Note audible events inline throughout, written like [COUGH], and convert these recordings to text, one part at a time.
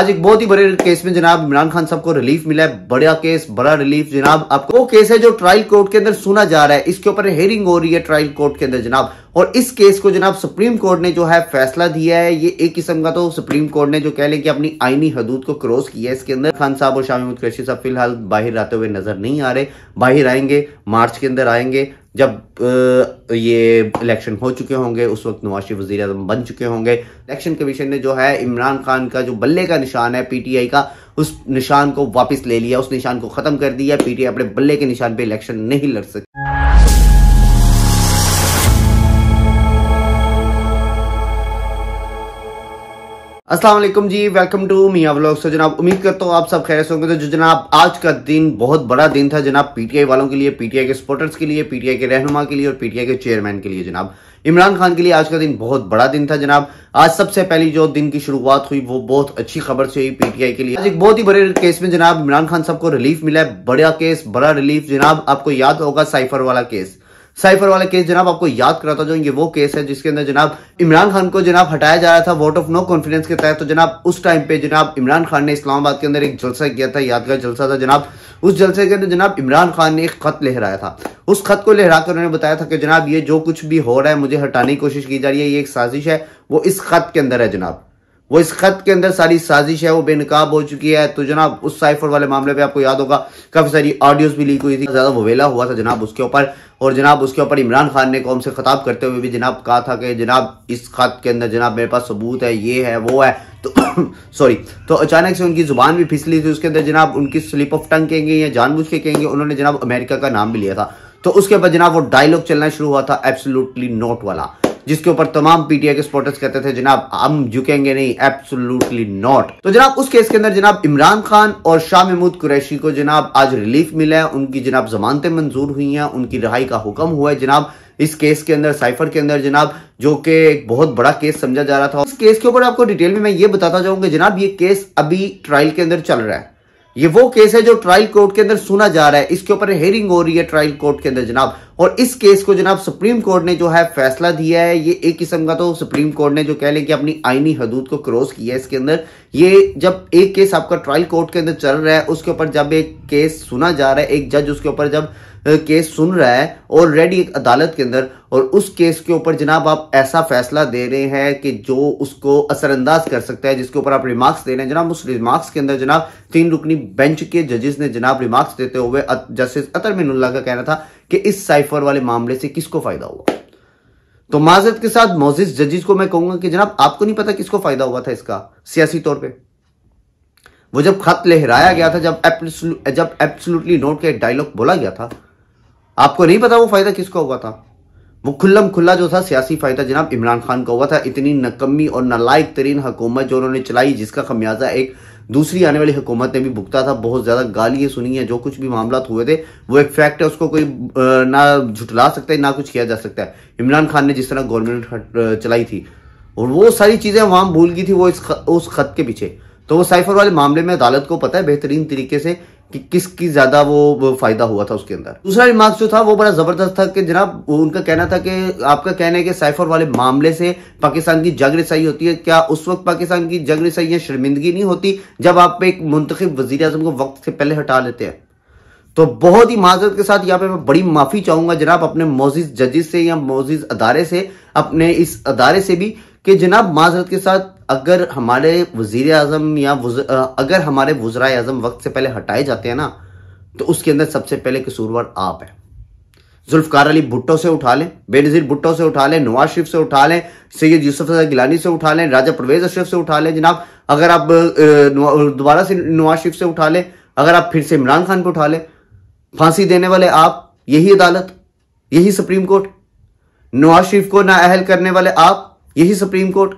आज एक बहुत ही बड़े केस में जनाब इमरान खान साहब को रिलीफ मिला है बड़ा केस बड़ा रिलीफ जनाब आपको वो केस है जो ट्रायल कोर्ट के अंदर सुना जा रहा है इसके ऊपर हेयरिंग हो रही है ट्रायल कोर्ट के अंदर जनाब और इस केस को जनाब सुप्रीम कोर्ट ने जो है फैसला दिया है ये एक किस्म का तो सुप्रीम कोर्ट ने जो कह लें कि अपनी आईनी हदूद को क्रॉस किया है इसके अंदर खान साहब और शाह महमूद कुरैशी साहब फिलहाल बाहर आते हुए नजर नहीं आ रहे बाहर आएंगे मार्च के अंदर आएंगे जब ये इलेक्शन हो चुके होंगे उस वक्त नवाज वजी अजम बन चुके होंगे इलेक्शन कमीशन ने जो है इमरान खान का जो बल्ले का निशान है पीटीआई का उस निशान को वापस ले लिया उस निशान को ख़त्म कर दिया पीटीआई अपने बल्ले के निशान पर इलेक्शन नहीं लड़ सकती Aslam ji welcome to Miya vlog so जनाब उम्मीद करता हूँ आप सब खैर होंगे तो जो जनाब आज का दिन बहुत बड़ा दिन था जनाब पीटीआई वालों के लिए पीटीआई के सपोर्टर्स के लिए पीटीआई के रहनुमा के लिए और पीटीआई के चेयरमैन के लिए जनाब इमरान खान के लिए आज का दिन बहुत बड़ा दिन था जनाब आज सबसे पहली जो दिन की शुरुआत हुई वो बहुत अच्छी खबर से हुई पीटीआई के लिए आज एक बहुत ही बड़े केस में जनाब इमरान खान साहब को रिलीफ मिला है बड़ा केस बड़ा रिलीफ जनाब आपको याद होगा साइफर वाला केस साइफर वाला केस जनाब आपको याद कराता जो ये वो केस है जिसके अंदर जनाब इमरान खान को जनाब हटाया जा रहा था वोट ऑफ नो कॉन्फिडेंस के तहत तो जनाब उस टाइम पे जनाब इमरान खान ने इस्लामाबाद के अंदर एक जलसा किया था यादगार जलसा था जनाब उस जलसे के अंदर जनाब इमरान खान ने एक खत लहराया था उस खत को लहरा कर उन्होंने बताया था कि जनाब ये जो कुछ भी हो रहा है मुझे हटाने की कोशिश की जा रही है ये एक साजिश है वो इस खत के अंदर है जनाब वो इस खत के अंदर सारी साजिश है वो बेनकाब हो चुकी है तो जनाब उस साइफर वाले मामले पे आपको याद होगा काफी सारी ऑडियोज भी लीक हुई थी ज्यादा वेला हुआ था जनाब उसके ऊपर और जनाब उसके ऊपर इमरान खान ने कौन से खताब करते हुए भी जनाब कहा था कि जनाब इस खत के अंदर जनाब मेरे पास सबूत है ये है वो है तो सॉरी [COUGHS] तो अचानक से उनकी जुबान भी फिसली थी उसके अंदर जनाब उनकी स्लिप ऑफ टंग कहेंगे या जानबूझ के कहेंगे उन्होंने जनाब अमेरिका का नाम भी लिया था तो उसके बाद जनाब वो डायलॉग चलना शुरू हुआ था एब्सोल्युटली नोट वाला जिसके ऊपर तमाम पीटीआई के स्पोर्टर्स कहते थे जनाब हम झुकेंगे नहीं एब्सोल्युटली नॉट तो जनाब उस केस के अंदर जनाब इमरान खान और शाह महमूद कुरैशी को जनाब आज रिलीफ मिला है उनकी जनाब जमानतें मंजूर हुई हैं उनकी रिहाई का हुक्म हुआ है जनाब इस केस के अंदर साइफर के अंदर जनाब जो कि एक बहुत बड़ा केस समझा जा रहा था इस केस के ऊपर आपको डिटेल में मैं ये बताता चाहूंगा जनाब ये केस अभी ट्रायल के अंदर चल रहा है ये वो केस है जो ट्रायल कोर्ट के अंदर सुना जा रहा है इसके ऊपर हेयरिंग हो रही है ट्रायल कोर्ट के अंदर जनाब और इस केस को जनाब सुप्रीम कोर्ट ने जो है फैसला दिया है ये एक किस्म का तो सुप्रीम कोर्ट ने जो कह लें कि अपनी आईनी हदूद को क्रॉस किया है इसके अंदर ये जब एक केस आपका ट्रायल कोर्ट के अंदर चल रहा है उसके ऊपर जब एक केस सुना जा रहा है एक जज उसके ऊपर जब केस सुन रहा है ऑलरेडी एक अदालत के अंदर और उस केस के ऊपर जनाब आप ऐसा फैसला दे रहे हैं कि जो उसको असरअंदाज कर सकता है जिसके ऊपर आप रिमार्क्स दे रहे हैं जनाब उस रिमार्क्स के अंदर जनाब तीन रुकनी बेंच के जजेस ने जनाब रिमार्क्स देते हुए जस्टिस अतर मिनुल्ला का कहना था कि इस साइफ साइफर वाले मामले से किसको फायदा हुआ तो माजरत के साथ मोजिस जजिस को मैं कहूंगा कि जनाब आपको नहीं पता किसको फायदा हुआ था इसका सियासी तौर पे वो जब खत लहराया गया था जब एप्सलू, जब एब्सोल्युटली नोट के डायलॉग बोला गया था आपको नहीं पता वो फायदा किसको हुआ था वो खुल्लम खुल्ला जो था सियासी फायदा जनाब इमरान खान का हुआ था इतनी नकम्मी और नलायक तरीन हुकूमत जो उन्होंने चलाई जिसका खमियाजा एक दूसरी आने वाली हुकूमत ने भी भुगता था बहुत ज़्यादा गालियां सुनी है जो कुछ भी मामला हुए थे वो एक फैक्ट है उसको कोई ना झुटला सकता है ना कुछ किया जा सकता है इमरान खान ने जिस तरह गवर्नमेंट चलाई थी और वो सारी चीज़ें वहां भूल गई थी वो इस खत, उस खत के पीछे तो वो साइफर वाले मामले में अदालत को पता है बेहतरीन तरीके से कि किसकी ज्यादा वो फायदा हुआ था उसके अंदर दूसरा रिमार्क जो था वो बड़ा जबरदस्त था कि जनाब उनका कहना था कि आपका कहना है कि साइफर वाले मामले से पाकिस्तान की जग रसाई होती है क्या उस वक्त पाकिस्तान की जग रसाई या शर्मिंदगी नहीं होती जब आप एक मुंतब वजी अजम को वक्त से पहले हटा लेते हैं तो बहुत ही माजरत के साथ यहाँ पे मैं बड़ी माफी चाहूंगा जनाब अपने मोजिज जजिस से या मोजिज अदारे से अपने इस अदारे से भी कि जनाब माजरत के साथ अगर हमारे वजीर अजम या अगर हमारे वजरा आजम वक्त से पहले हटाए जाते हैं ना तो उसके अंदर सबसे पहले कसूरवार आप है जुल्फकार अली भुट्टो से उठा लें बेनजीर भुट्टो से उठा लें नवाज शरीफ से उठा लें सैयद यूसुफ गिलानी से उठा लें राजा परवेज अशरफ से उठा लें जनाब अगर आप दोबारा से नवाज शरीफ से उठा लें अगर आप फिर से इमरान खान को उठा लें फांसी देने वाले आप यही अदालत यही सुप्रीम कोर्ट नवाज शरीफ को नाअहल करने वाले आप यही सुप्रीम कोर्ट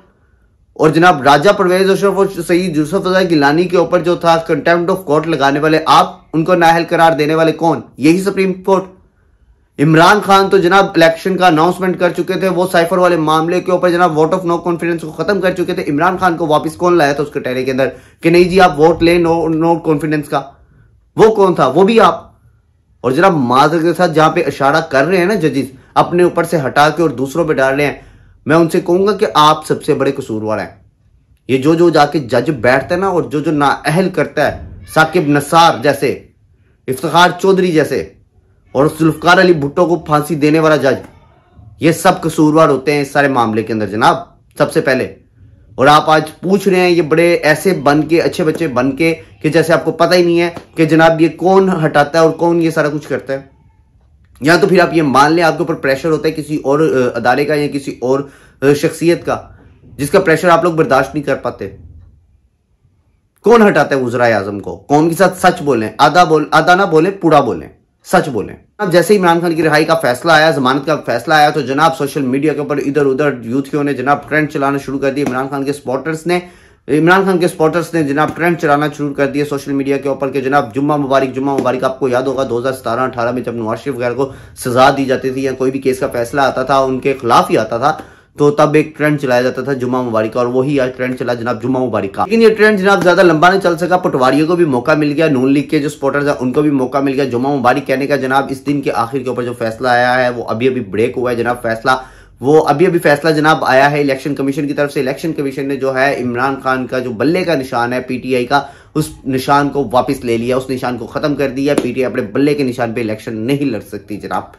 और जनाब राजा परवेज अशरफ और सईद यूसुफ रजा गिलानी के ऊपर जो था कंटेम्प्ट ऑफ कोर्ट लगाने वाले आप उनको नाहल करार देने वाले कौन यही सुप्रीम कोर्ट इमरान खान तो जनाब इलेक्शन का अनाउंसमेंट कर चुके थे वो साइफर वाले मामले के ऊपर जनाब वोट ऑफ नो कॉन्फिडेंस को खत्म कर चुके थे इमरान खान को वापस कौन लाया था उसके टहरे के अंदर कि नहीं जी आप वोट लें नो नो कॉन्फिडेंस का वो कौन था वो भी आप और जनाब माजर के साथ जहां पे इशारा कर रहे हैं ना जजिस अपने ऊपर से हटा के और दूसरों पर डाल रहे हैं मैं उनसे कहूंगा कि आप सबसे बड़े कसूरवार हैं ये जो जो जाके जज बैठता है ना और जो जो नाअहल करता है साकिब नसार जैसे इफ्तार चौधरी जैसे और जुल्फकार अली भुट्टो को फांसी देने वाला जज ये सब कसूरवार होते हैं इस सारे मामले के अंदर जनाब सबसे पहले और आप आज पूछ रहे हैं ये बड़े ऐसे बन के अच्छे बच्चे बन के कि जैसे आपको पता ही नहीं है कि जनाब ये कौन हटाता है और कौन ये सारा कुछ करता है या तो फिर आप ये मान लें आपके ऊपर प्रेशर होता है किसी और अदारे का या किसी और शख्सियत का जिसका प्रेशर आप लोग बर्दाश्त नहीं कर पाते कौन हटाता है उजरा आजम को कौम के साथ सच बोलें आधा बोल आधा ना बोलें पूरा बोलें सच बोलें अब जैसे इमरान खान की रिहाई का फैसला आया जमानत का फैसला आया तो जनाब सोशल मीडिया के ऊपर इधर उधर यूथियों ने जनाब ट्रेंड चलाना शुरू कर दिया इमरान खान के स्पॉटर्स ने इमरान खान के स्पॉटर्स ने जनाब ट्रेंड चलाना शुरू कर दिया सोशल मीडिया के ऊपर के जनाब जुम्मा मुबारक जुम्मा मुबारक आपको याद होगा 2017 18 में जब नवाज शरीफ वगैरह को सजा दी जाती थी या कोई भी केस का फैसला आता था उनके खिलाफ ही आता था तो तब एक ट्रेंड चलाया जाता था जुम्मा मुबारक और वही आज ट्रेंड चला जनाब जुम्मा मुबारक का लेकिन ये ट्रेंड जनाब ज्यादा लंबा नहीं चल सका पटवारियों को भी मौका मिल गया नून लीग के जो स्पोर्टर्स हैं उनको भी मौका मिल गया जुम्मा मुबारक कहने का जनाब इस दिन के आखिर के ऊपर जो फैसला आया है वो अभी अभी ब्रेक हुआ है जनाब फैसला वो अभी अभी फैसला जनाब आया है इलेक्शन कमीशन की तरफ से इलेक्शन कमीशन ने जो है इमरान खान का जो बल्ले का निशान है पीटीआई का उस निशान को वापस ले लिया उस निशान को खत्म कर दिया पीटीआई अपने बल्ले के निशान पे इलेक्शन नहीं लड़ सकती जनाब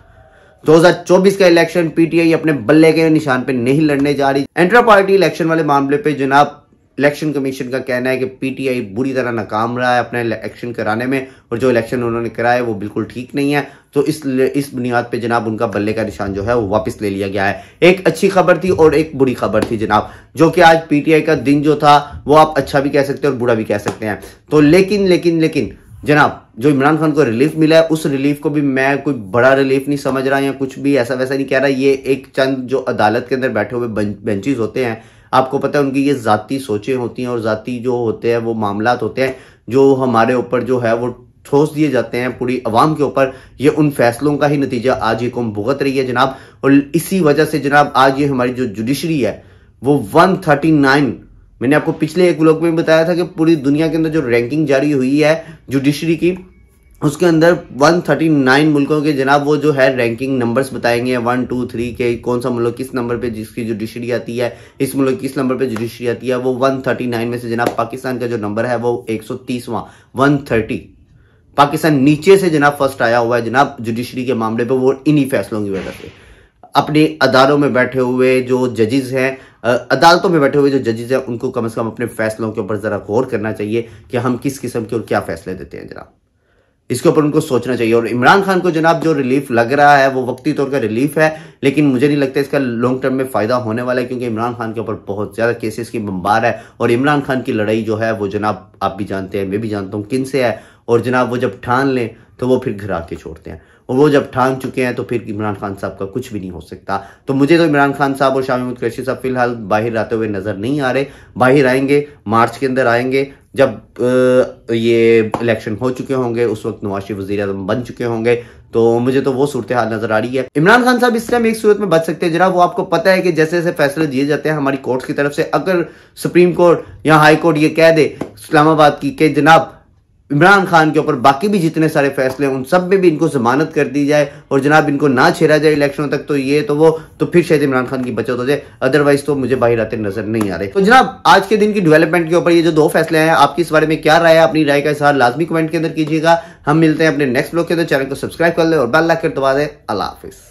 2024 का इलेक्शन पीटीआई अपने बल्ले के निशान पे नहीं लड़ने जा रही इंटर पार्टी इलेक्शन वाले मामले पे जनाब इलेक्शन कमीशन का कहना है कि पीटीआई बुरी तरह नाकाम रहा है अपने इलेक्शन कराने में और जो इलेक्शन उन्होंने कराया वो बिल्कुल ठीक नहीं है तो इस इस बुनियाद पे जनाब उनका बल्ले का निशान जो है वो वापस ले लिया गया है एक अच्छी खबर थी और एक बुरी खबर थी जनाब जो कि आज पीटीआई का दिन जो था वो आप अच्छा भी कह सकते हैं और बुरा भी कह सकते हैं तो लेकिन लेकिन लेकिन जनाब जो इमरान खान को रिलीफ मिला है उस रिलीफ को भी मैं कोई बड़ा रिलीफ नहीं समझ रहा या कुछ भी ऐसा वैसा नहीं कह रहा ये एक चंद जो अदालत के अंदर बैठे हुए बेंचेज होते हैं आपको पता है उनकी ये ज़ाती सोचें होती हैं और ज़ाती जो होते हैं वो मामला होते हैं जो हमारे ऊपर जो है वो ठोस दिए जाते हैं पूरी आवाम के ऊपर ये उन फैसलों का ही नतीजा आज ये कौम भुगत रही है जनाब और इसी वजह से जनाब आज ये हमारी जो जुडिशरी है वो 139 मैंने आपको पिछले एक ब्लॉग में बताया था कि पूरी दुनिया के अंदर जो रैंकिंग जारी हुई है जुडिशरी की उसके अंदर 139 मुल्कों के जनाब वो जो है रैंकिंग नंबर्स बताएंगे वन टू थ्री के कौन सा मुल्क किस नंबर पे जिसकी जुडिशरी आती है इस मुल्क किस नंबर पे जुडिशरी आती है वो 139 में से जनाब पाकिस्तान का जो नंबर है वो 130वां 130 पाकिस्तान नीचे से जनाब फर्स्ट आया हुआ है जनाब जुडिशरी के मामले पर वो इन्हीं फैसलों की वजह से अपने अदालों में बैठे हुए जो जजेज हैं अदालतों में बैठे हुए जो जजेज हैं उनको कम अज़ कम अपने फैसलों के ऊपर ज़रा गौर करना चाहिए कि हम किस किस्म के और क्या फैसले देते हैं जनाब इसके ऊपर उनको सोचना चाहिए और इमरान खान को जनाब जो रिलीफ लग रहा है वो वक्ती तौर का रिलीफ है लेकिन मुझे नहीं लगता इसका लॉन्ग टर्म में फ़ायदा होने वाला है क्योंकि इमरान खान के ऊपर बहुत ज़्यादा केसेस की बम्बार है और इमरान खान की लड़ाई जो है वो जनाब आप भी जानते हैं मैं भी जानता हूँ किन से है और जनाब वो जब ठान लें तो वो फिर घर आके छोड़ते हैं और वो जब ठान चुके हैं तो फिर इमरान खान साहब का कुछ भी नहीं हो सकता तो मुझे तो इमरान खान साहब और शाह महमूद साहब फिलहाल बाहर आते हुए नज़र नहीं आ रहे बाहर आएंगे मार्च के अंदर आएंगे जब ये इलेक्शन हो चुके होंगे उस वक्त नवाशी शरीफ वजी अजम बन चुके होंगे तो मुझे तो वो सूरत हाल नजर आ रही है इमरान खान साहब इस टाइम एक सूरत में बच सकते हैं जनाब वो आपको पता है कि जैसे जैसे फैसले दिए जाते हैं हमारी कोर्ट की तरफ से अगर सुप्रीम कोर्ट या हाई कोर्ट ये कह दे इस्लामाबाद की कि जनाब इमरान खान के ऊपर बाकी भी जितने सारे फैसले हैं उन सब में भी इनको जमानत कर दी जाए और जनाब इनको ना छेड़ा जाए इलेक्शनों तक तो ये तो वो तो फिर शायद इमरान खान की बचत हो जाए अदरवाइज तो मुझे बाहर आते नजर नहीं आ रहे तो जनाब आज के दिन की डेवलपमेंट के ऊपर ये जो दो फैसले हैं आपकी इस बारे में क्या राय है अपनी राय का इशार लाजमी कमेंट के अंदर कीजिएगा हम मिलते हैं अपने नेक्स्ट ब्लॉग के अंदर चैनल को सब्सक्राइब कर ले और बेल लाकर दबा दें अला हाफिज़